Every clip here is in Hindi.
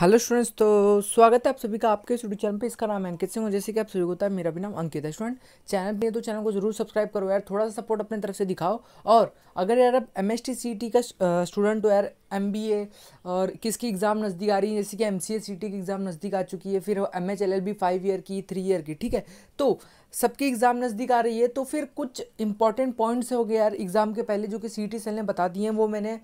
हेलो स्टूडेंट्स तो स्वागत है आप सभी का आपके यूट्यूब चैनल पे इसका नाम अंकित सिंह और जैसे कि आप सभी को पता है मेरा भी नाम अंकित है स्टूडेंट चैनल पे तो चैनल को जरूर सब्सक्राइब करो यार थोड़ा सा सपोर्ट अपने तरफ से दिखाओ और अगर यार आप M S T C T का स्टूडेंट हो यार एम बी ए और किसकी एग्ज़ाम नज़दीक आ रही है जैसे कि M C S C T की एग्ज़ाम नज़दीक आ चुकी है फिर M H L L B five year की थ्री ईयर की ठीक है तो सबकी एग्ज़ाम नज़दीक आ रही है तो फिर कुछ इंपॉर्टेंट पॉइंट्स हो गए यार एग्ज़ाम के पहले जो कि सी टी सेल ने बता दिए हैं वो मैंने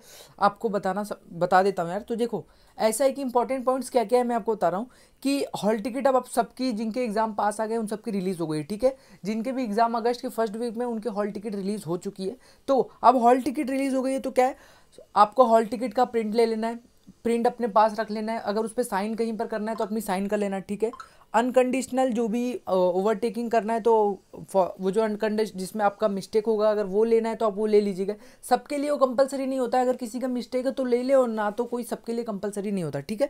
आपको बताना बता देता हूँ यार तो देखो ऐसा है कि इंपॉर्टेंट पॉइंट्स क्या क्या है मैं आपको बता रहा हूँ कि हॉल टिकट अब आप सबकी जिनके एग्ज़ाम पास आ गए उन सबकी रिलीज़ हो गई ठीक है जिनके भी एग्ज़ाम अगस्त के फर्स्ट वीक में उनके हॉल टिकट रिलीज़ हो चुकी है तो अब हॉल टिकट रिलीज़ हो गई है तो क्या है आपको हॉल टिकट का प्रिंट ले लेना है प्रिंट अपने पास रख लेना है अगर उस पर साइन कहीं पर करना है तो अपनी साइन कर लेना ठीक है अनकंडीशनल जो भी ओवरटेकिंग uh, करना है तो वो जो अनकंडीश जिसमें आपका मिस्टेक होगा अगर वो लेना है तो आप वो ले लीजिएगा सबके लिए वो कंपलसरी नहीं होता है अगर किसी का मिस्टेक है तो ले ले और ना तो कोई सबके लिए कंपलसरी नहीं होता ठीक है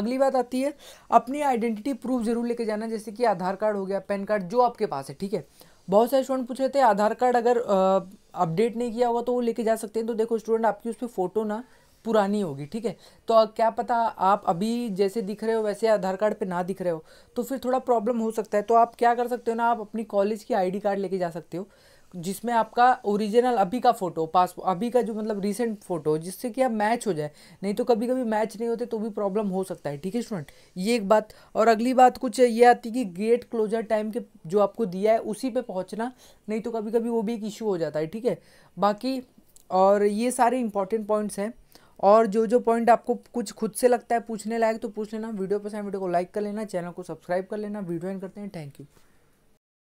अगली बात आती है अपनी आइडेंटिटी प्रूफ जरूर लेके जाना जैसे कि आधार कार्ड हो गया पैन कार्ड जो आपके पास है ठीक है बहुत सारे स्टूडेंट पूछ रहे थे आधार कार्ड अगर अपडेट नहीं किया हुआ तो वो लेके जा सकते हैं तो देखो स्टूडेंट आपकी उस पर फ़ोटो ना पुरानी होगी ठीक है तो क्या पता आप अभी जैसे दिख रहे हो वैसे आधार कार्ड पे ना दिख रहे हो तो फिर थोड़ा प्रॉब्लम हो सकता है तो आप क्या कर सकते हो ना आप अपनी कॉलेज की आईडी कार्ड लेके जा सकते हो जिसमें आपका ओरिजिनल अभी का फ़ोटो पासपोर्ट अभी का जो मतलब रिसेंट फ़ोटो जिससे कि आप मैच हो जाए नहीं तो कभी कभी मैच नहीं होते तो भी प्रॉब्लम हो सकता है ठीक है स्टूडेंट ये एक बात और अगली बात कुछ ये आती कि गेट क्लोजर टाइम के जो आपको दिया है उसी पे पहुंचना नहीं तो कभी कभी वो भी एक इशू हो जाता है ठीक है बाकी और ये सारे इंपॉर्टेंट पॉइंट्स हैं और जो जो पॉइंट आपको कुछ खुद से लगता है पूछने लायक तो पूछ लेना वीडियो पसंद वीडियो को लाइक कर लेना चैनल को सब्सक्राइब कर लेना वीडियो एंड करते हैं थैंक यू